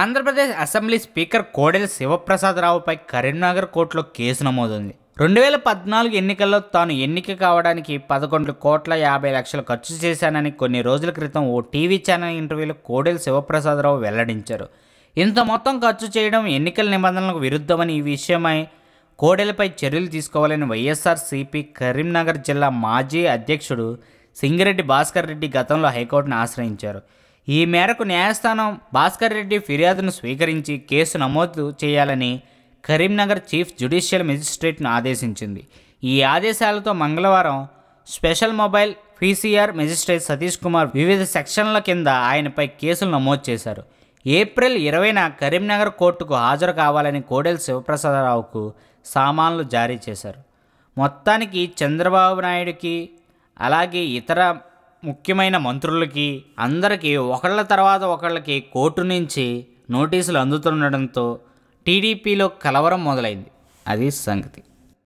Andhra Pradesh assembly speaker Kodela శివప్రసాదరావుపై Karimnagar కోర్టులో case నమోదుంది రెండు వేల పద్నాలుగు ఎన్నికల్లో తాను ఎన్నిక కావడానికి పదకొండు కోట్ల యాభై లక్షలు ఖర్చు చేశానని కొన్ని రోజుల క్రితం ఓ టీవీ ఛానల్ ఇంటర్వ్యూలో కోడెల శివప్రసాదరావు వెల్లడించారు ఇంత మొత్తం ఖర్చు చేయడం ఎన్నికల నిబంధనలకు విరుద్ధమని ఈ విషయమై కోడెలపై చర్యలు తీసుకోవాలని వైఎస్ఆర్సిపి కరీంనగర్ జిల్లా మాజీ అధ్యక్షుడు సింగిరెడ్డి భాస్కర్ రెడ్డి గతంలో హైకోర్టును ఆశ్రయించారు ఈ మేరకు న్యాయస్థానం భాస్కర్ రెడ్డి ఫిర్యాదును స్వీకరించి కేసు నమోదు చేయాలని కరీంనగర్ చీఫ్ జ్యుడిషియల్ మెజిస్ట్రేట్ను ఆదేశించింది ఈ ఆదేశాలతో మంగళవారం special mobile PCR magistrate Satish Kumar వివిధ సెక్షన్ల కింద ఆయనపై కేసులు నమోదు చేశారు ఏప్రిల్ ఇరవైన కరీంనగర్ కోర్టుకు హాజరు కావాలని కోడెల శివప్రసాదరావుకు సామాన్లు జారీ చేశారు మొత్తానికి చంద్రబాబు నాయుడికి అలాగే ఇతర ముఖ్యమైన మంత్రులకి అందరికీ ఒకళ్ళ తర్వాత ఒకళ్ళకి కోర్టు నుంచి నోటీసులు అందుతుండడంతో టీడీపీలో కలవరం మొదలైంది అది సంగతి